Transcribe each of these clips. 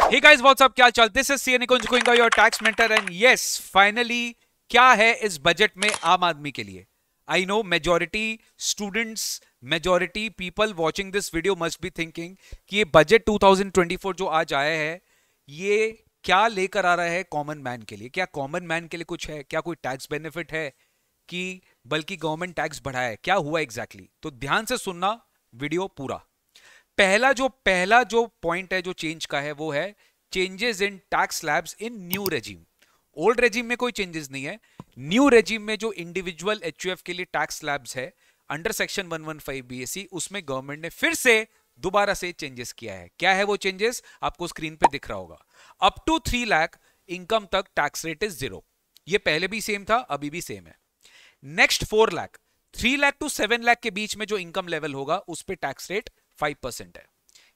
Hey guys, what's up? क्या चल this is सीएन कुंज कुंगा your tax mentor and yes finally क्या है इस बजट में आम आदमी के लिए I know majority students majority people watching this video must be thinking कि ये बजट 2024 जो आज आया है ये क्या लेकर आ रहा है कॉमन मैन के लिए क्या कॉमन मैन के लिए कुछ है क्या कोई टैक्स बेनिफिट है कि बल्कि गवर्नमेंट टैक्स बढ़ाया है क्या हुआ एग्जैक्टली exactly? तो ध्यान से सुनना वीडियो पूरा पहला जो पहला जो पॉइंट है जो चेंज का है वो है changes in tax slabs in new regime old regime में कोई चेंजेस नहीं है न्यू रेजिम में जो इंडिविजुअल एच के लिए टैक्स लैब्स है अंडर सेक्शन 115 वन उसमें गवर्नमेंट ने फिर से दोबारा से चेंजेस किया है क्या है वो चेंजेस आपको स्क्रीन पे दिख रहा होगा up to three lakh income तक टैक्स रेट इज जीरो ये पहले भी सेम था अभी भी सेम है next four lakh three lakh to seven lakh के बीच में जो इनकम लेवल होगा उस पर टैक्स रेट फाइव परसेंट है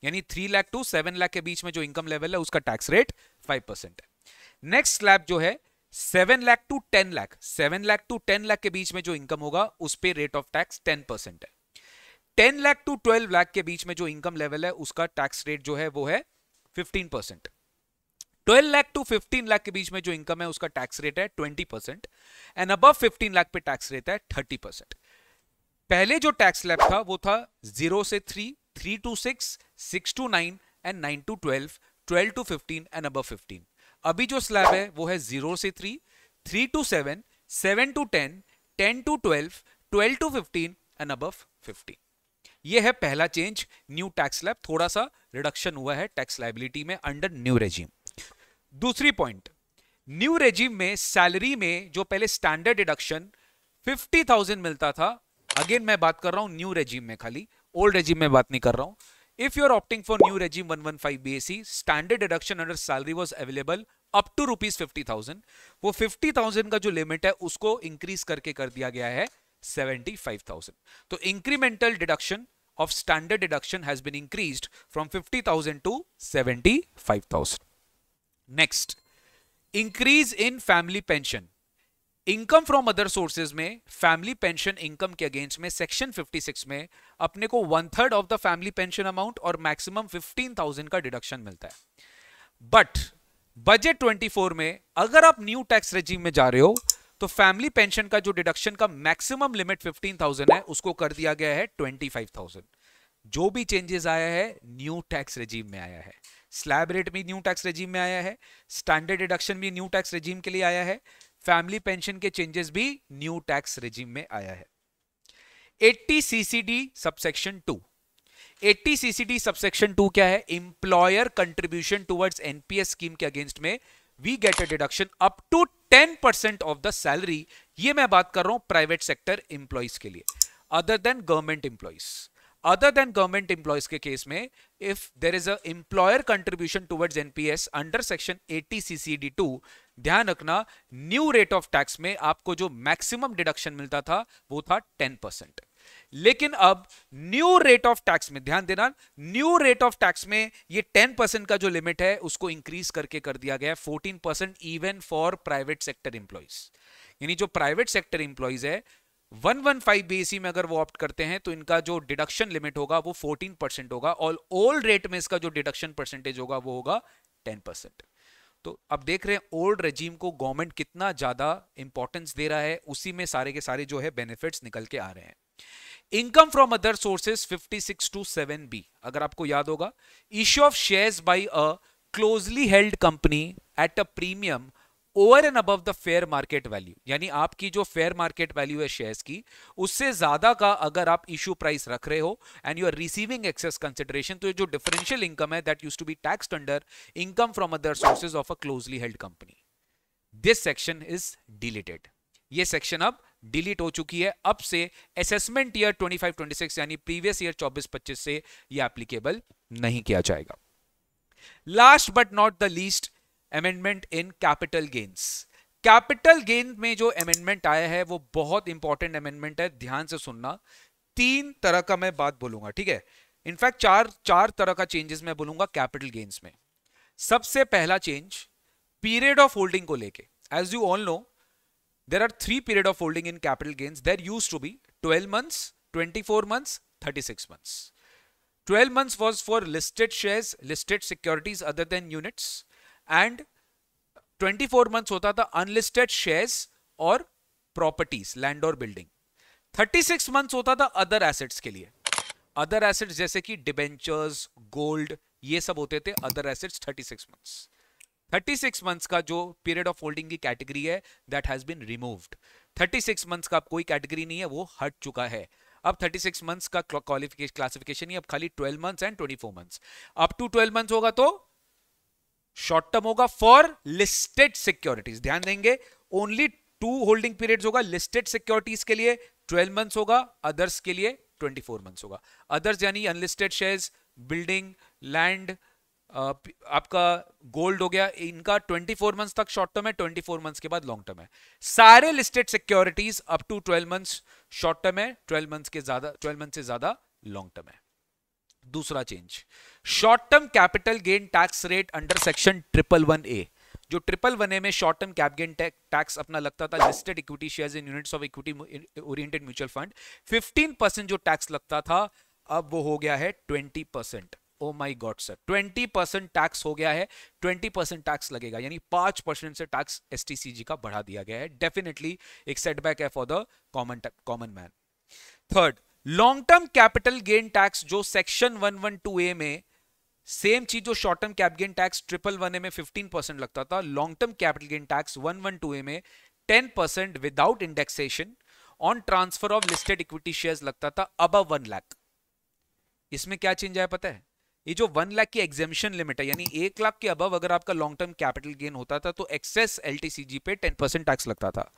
यानी three lakh to seven lakh के बीच में जो इनकम लेवल है उसका टैक्स रेट फाइव परसेंट है नेक्स्ट स्लैब जो है seven lakh to ten lakh seven lakh to ten lakh के बीच में जो इनकम होगा उस पर rate of tax ten percent है ten lakh to twelve lakh के बीच में जो इनकम लेवल है उसका टैक्स रेट जो है वो है fifteen percent twelve lakh to fifteen lakh के बीच में जो इनकम है उसका टैक्स रेट है ट्वेंटी परसेंट एंड अब फिफ्टीन लाख पे टैक्स रेट है थर्टी परसेंट पहले जो टैक्स लैब था वो था जीरो से three three to six six to nine and nine to twelve twelve to fifteen and अब फिफ्टीन अभी जो स्लैब है वो है जीरो से three three to seven seven to ten ten to twelve twelve to fifteen and अब fifteen ये है पहला चेंज न्यू टैक्स लैब थोड़ा सा रिडक्शन हुआ है टैक्स लाइबिलिटी में अंडर न्यू रेजिम दूसरी पॉइंट न्यू रेजिम में सैलरी में जो पहले स्टैंडर्ड डिडक्शन 50,000 मिलता था अगेन मैं बात कर रहा हूं न्यू रेजिम में खाली ओल्ड रेजिम में बात नहीं कर रहा हूँ if you are one for new regime 115 standard deduction under salary was available up to rupees fifty thousand वो थाउजेंड का जो लिमिट है उसको इंक्रीज करके कर दिया गया है थाउजेंड तो incremental deduction of standard deduction has been increase from thousand to thousand next increase in family pension income from other sources में फैमिली पेंशन इनकम के अगेंस्ट में सेक्शन 56 में अपने को one third of the family pension amount और maximum 15,000 का deduction मिलता है बट बजट 24 में अगर आप न्यू टैक्स रेजिम में जा रहे हो तो फैमिली पेंशन का जो डिडक्शन का मैक्सिमम लिमिट 15,000 है उसको कर दिया गया है 25,000 जो भी चेंजेस आया है न्यू टैक्स रेजिम में आया है स्लैब रेट भी न्यू टैक्स रेजीम में आया है स्टैंडर्ड डिडक्शन भी न्यू टैक्स रेजीम के लिए आया है फैमिली पेंशन के चेंजेस भी न्यू टैक्स रेजीम में आया है 80 CCD subsection two 80 CCD subsection two क्या है employer contribution towards NPS scheme के अगेंस्ट में we get a deduction up to 10 percent of the salary ये मैं बात कर रहा हूं प्राइवेट सेक्टर इंप्लॉइज के लिए other than government employees other than government employees के केस में if there is employer contribution towards NPS under section eighty C C D two ध्यान रखना न्यू रेट ऑफ टैक्स में आपको जो मैक्सिमम डिडक्शन मिलता था वो था टेन परसेंट लेकिन अब न्यू रेट ऑफ टैक्स में ध्यान देना न्यू रेट ऑफ टैक्स में ये 10 परसेंट का जो लिमिट है उसको इंक्रीज करके कर दिया गया है 14 percent even for private sector employees यानी जो प्राइवेट सेक्टर इंप्लॉइज है 115 बीएसई में अगर वो ऑप्ट करते हैं तो इनका जो डिडक्शन लिमिट होगा वो 14 परसेंट होगा और ओल्ड रेट में इसका जो डिडक्शन परसेंटेज होगा वो होगा 10 परसेंट तो अब देख रहे हैं ओल्ड रजीम को गवर्नमेंट कितना ज्यादा इंपॉर्टेंस दे रहा है उसी में सारे के सारे जो है बेनिफिट्स निकल के आ रहे हैं income from other sources fifty two seven B अगर आपको याद होगा issue of share by a closely held company at a premium over and above the fair market value यानी आपकी जो फेयर मार्केट वैल्यू है शेयर्स की उससे ज्यादा का अगर आप इश्यू प्राइस रख रहे हो and you are receiving excess consideration तो जो डिफरेंशियल इनकम है that use to be tax under income from other sources of a closely held company this section is deleted ये सेक्शन अब डिलीट हो चुकी है अब से असेसमेंट ईयर 25 26 यानी प्रीवियस ईयर 24 25 से ये एप्लीकेबल नहीं किया जाएगा last but not the least amendment in capital gains capital gain में जो अमेंडमेंट आया है वो बहुत इंपॉर्टेंट अमेंडमेंट है ध्यान से सुनना तीन तरह का मैं बात बोलूंगा ठीक है इनफैक्ट चार चार तरह का चेंजेस मैं बोलूंगा कैपिटल गेन्स में सबसे पहला चेंज पीरियड ऑफ होल्डिंग को लेके as you all know there are three period of holding in capital gains there use to be twelve months twenty four months thirty six months twelve months was for listed share listed securities other than units and 24 months होता था unlisted shares और properties land और building 36 months होता था other assets के लिए other assets जैसे कि डिबेंचर्स गोल्ड ये सब होते थे अदर एसेट्स 36 मंथ्स 36 मंथ्स का जो पीरियड ऑफ होल्डिंग की कैटेगरी है that has been removed 36 months का कोई कैटेगरी नहीं है वो हट चुका है अब 36 मंथ्स का क्लासिफिकेशन ही अब खाली 12 months and 24 months up to 12 months होगा तो शॉर्ट टर्म होगा फॉर लिस्टेड सिक्योरिटीज ध्यान देंगे ओनली टू होल्डिंग पीरियड होगा लिस्टेड सिक्योरिटीज के लिए ट्वेल्व मंथ्स होगा अदर्स के लिए ट्वेंटी फोर मंथ्स होगा अदर्स यानी अनलिस्टेड शेयर बिल्डिंग लैंड आपका गोल्ड हो गया इनका 24 मंथ्स तक शॉर्ट टर्म है 24 मंथ्स के बाद लॉन्ग टर्म है सारे listed securities up to 12 months short term है 12 मंथ्स के ज्यादा 12 मंथ से ज्यादा लॉन्ग टर्म है दूसरा change short term capital gain tax rate under section triple one A जो ट्रिपल वन ए में short term cap gain tax अपना लगता था listed equity shares in units of equity oriented mutual fund 15 percent जो tax लगता था अब वो हो गया है 20 percent oh my god sir 20 percent tax हो गया है 20 परसेंट टैक्स लगेगा यानी पांच परसेंट से टैक्स एस का बढ़ा दिया गया है डेफिनेटली एक सेटबैक है for the common common man third long term capital gain tax जो सेक्शन टू ए में सेम चीज जो short term cap gain tax triple one A में फिफ्टीन परसेंट लगता था long term capital gain tax one one two A में ten percent without indexation on transfer of listed equity shares लगता था अब वन लाख इसमें क्या चेंज आया पता है ये जो वन लाख की एग्जेम्पन लिमिट है यानी एक लाख के अबव अगर आपका लॉन्ग टर्म कैपिटल गेन होता था तो एक्सेस एल पे टेन परसेंट टैक्स लगता था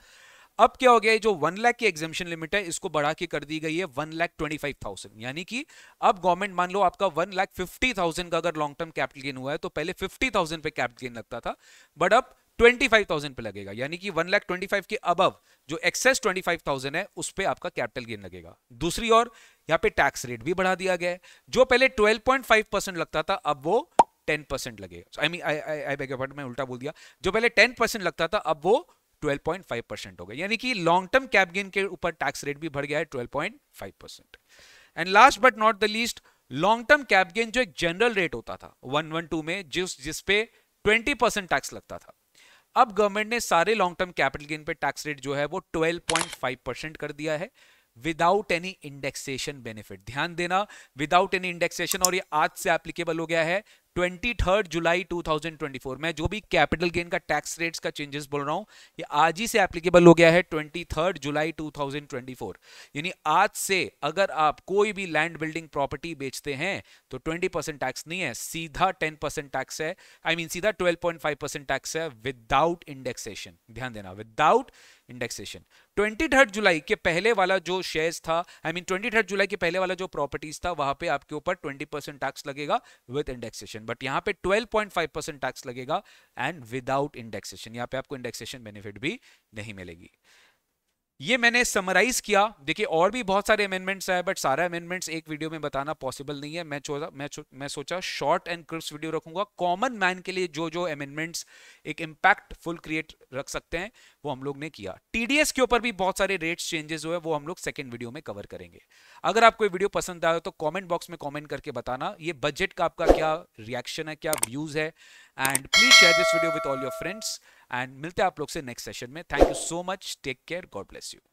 अब क्या हो गया जो वन लाख की एग्जामेशन लिमिट है इसको बढ़ा के कर दी गई है one lakh twenty five thousand यानी कि अब गवर्नमेंट मान लो आपका वन लाख फिफ्टी थाउजेंड का अगर लॉन्ग टर्म कैपिटल गेन हुआ है तो पहले फिफ्टी थाउजेंड पे कैपिटल गेन लगता था बट अब ट्वेंटी फाइव थाउजेंड पे लगेगा यानी कि वन लाख ट्वेंटी फाइव के अब जो एक्सेस ट्वेंटी फाइव थाउजेंड है उस पर आपका कैपिटल गेन लगेगा दूसरी ओर यहाँ पे टैक्स रेट भी बढ़ा दिया गया है जो पहले ट्वेल्व पॉइंट फाइव परसेंट लगता था अब वो टेन परसेंट लगेगा I mean I I beg मैं उल्टा बोल दिया जो पहले टेन परसेंट लगता था अब वो 12.5 परसेंट हो गया यानी कि लॉन्ग टर्म कैप गेन के ऊपर टैक्स रेट भी बढ़ गया है 12.5 percent and last but not the least long term cap gain जो एक जनरल रेट होता था 112 में जिस जिस पे 20 परसेंट टैक्स लगता था अब गवर्नमेंट ने सारे लॉन्ग टर्म कैपिटल गेन पे टैक्स रेट जो है वो 12.5 परसेंट कर दिया है विदाउट एनी इंडेक्सेशन बेनिफिट ध्यान देना विदाउट एनी इंडेक्सेशन और ये आज से एप्लीकेबल हो गया है twenty third July two thousand twenty four मैं जो भी कैपिटल गेन का टैक्स रेट्स का चेंजेस बोल रहा हूँ ये आज ही से एप्लीकेबल हो गया है ट्वेंटी थर्ड जुलाई फोर यानी आज से अगर आप कोई भी लैंड बिल्डिंग प्रॉपर्टी बेचते हैं तो ट्वेंटी परसेंट टैक्स नहीं है सीधा टेन परसेंट टैक्स है आई I मीन mean, सीधा twelve point five percent tax है विदाउट इंडेक्सेशन ध्यान देना without indexation twenty third July के पहले वाला जो शेयर था I mean twenty third July के पहले वाला जो प्रॉपर्टीज था वहां पे आपके ऊपर ट्वेंटी परसेंट टैक्स लगेगा विद इंडेक्सेशन इंडेक्सेशन बट यहाँ पे 12.5 परसेंट टैक्स लगेगा एंड विदाउट इंडेक्सेशन यहाँ पे आपको इंडेक्सेशन बेनिफिट भी नहीं मिलेगी ये मैंने समराइज किया देखिए और भी बहुत सारे अमेंडमेंट्स आए बट सारा अमेंडमेंट्स एक वीडियो में बताना पॉसिबल नहीं है मैं मैं मैं सोचा शॉर्ट एंड क्रिप्स वीडियो रखूंगा कॉमन मैन के लिए जो जो अमेंडमेंट्स एक फुल क्रिएट रख सकते हैं वो हम लोग ने किया टीडीएस के ऊपर भी बहुत सारे रेट्स चेंजेस हुए वो हम लोग सेकेंड वीडियो में कवर करेंगे अगर आपको ये वीडियो पसंद आया तो कॉमेंट बॉक्स में कॉमेंट करके बताना ये बजट का आपका क्या रिएक्शन है क्या व्यूज है and please share this video with all your friends and milte aap log se next session mein thank you so much take care god bless you